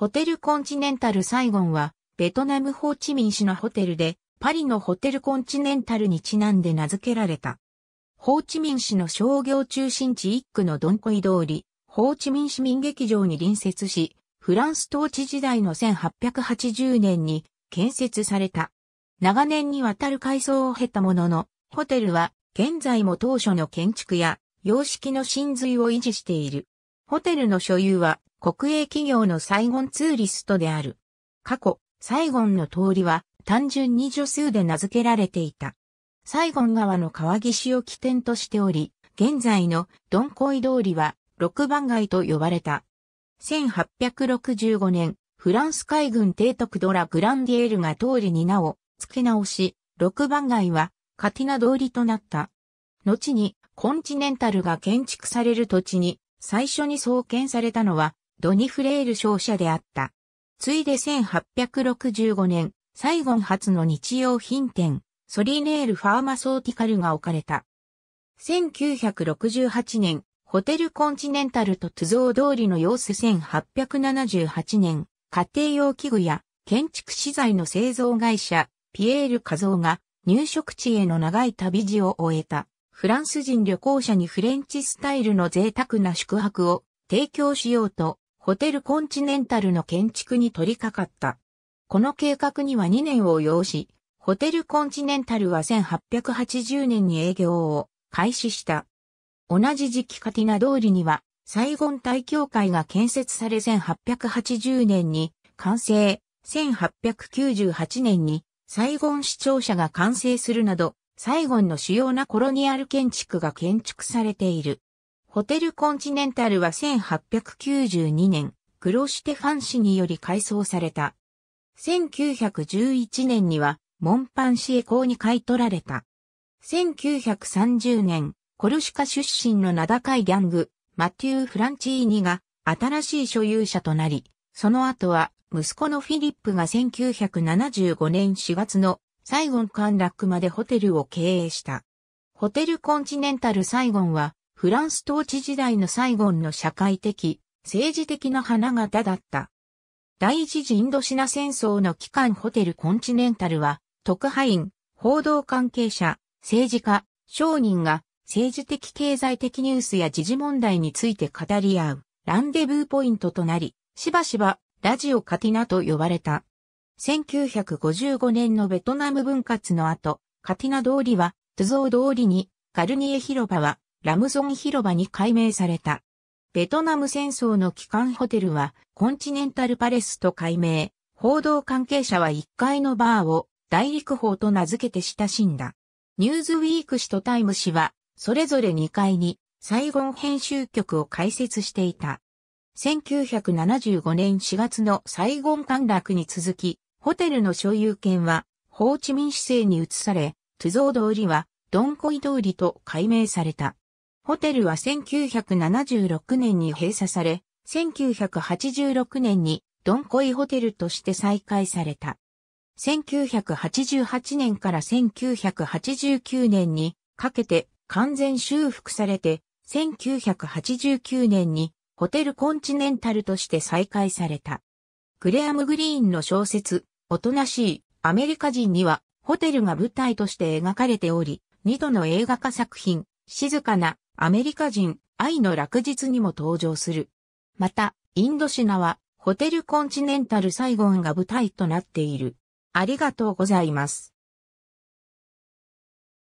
ホテルコンチネンタルサイゴンは、ベトナムホーチミン市のホテルで、パリのホテルコンチネンタルにちなんで名付けられた。ホーチミン市の商業中心地一区のドンコイ通り、ホーチミン市民劇場に隣接し、フランス統治時代の1880年に建設された。長年にわたる改装を経たものの、ホテルは現在も当初の建築や様式の真髄を維持している。ホテルの所有は国営企業のサイゴンツーリストである。過去、サイゴンの通りは単純に助数で名付けられていた。サイゴン川の川岸を起点としており、現在のドンコイ通りは六番街と呼ばれた。1865年、フランス海軍提督ドラ・グランディエルが通りに名を付け直し、六番街はカティナ通りとなった。後にコンチネンタルが建築される土地に最初に創建されたのはドニフレール商社であった。ついで1865年、サイゴンの日用品店、ソリネールファーマソーティカルが置かれた。1968年、ホテルコンチネンタルと図像通りの様子1878年、家庭用器具や建築資材の製造会社、ピエールカゾーが入植地への長い旅路を終えた。フランス人旅行者にフレンチスタイルの贅沢な宿泊を提供しようと、ホテルコンチネンタルの建築に取り掛かった。この計画には2年を要し、ホテルコンチネンタルは1880年に営業を開始した。同じ時期カティナ通りには、サイゴン大教会が建設され1880年に完成、1898年にサイゴン市庁舎が完成するなど、サイゴンの主要なコロニアル建築が建築されている。ホテルコンチネンタルは1892年、クロシテファン氏により改装された。1911年には、モンパン市へ公に買い取られた。1930年、コルシカ出身の名高いギャング、マティウ・フランチーニが新しい所有者となり、その後は息子のフィリップが1975年4月のサイゴン陥落までホテルを経営した。ホテルコンチネンタルサイゴンはフランス統治時代のサイゴンの社会的、政治的な花形だった。第一次インドシナ戦争の期間ホテルコンチネンタルは、特派員、報道関係者、政治家、商人が政治的経済的ニュースや時事問題について語り合うランデブーポイントとなり、しばしばラジオカティナと呼ばれた。1955年のベトナム分割の後、カティナ通りは、トゥゾー通りに、ガルニエ広場は、ラムゾン広場に改名された。ベトナム戦争の帰還ホテルはコンチネンタルパレスと改名。報道関係者は1階のバーを大陸砲と名付けて親しんだ。ニューズウィーク氏とタイム氏はそれぞれ2階にサイゴン編集局を開設していた。1975年4月のサイゴン陥落に続き、ホテルの所有権はホーチミン市政に移され、トゥゾー通りはドンコイ通りと改名された。ホテルは1976年に閉鎖され、1986年にドンコイホテルとして再開された。1988年から1989年にかけて完全修復されて、1989年にホテルコンチネンタルとして再開された。グレアム・グリーンの小説、おとなしいアメリカ人にはホテルが舞台として描かれており、二度の映画化作品、静かなアメリカ人、愛の落日にも登場する。また、インドシナは、ホテルコンチネンタルサイゴンが舞台となっている。ありがとうございます。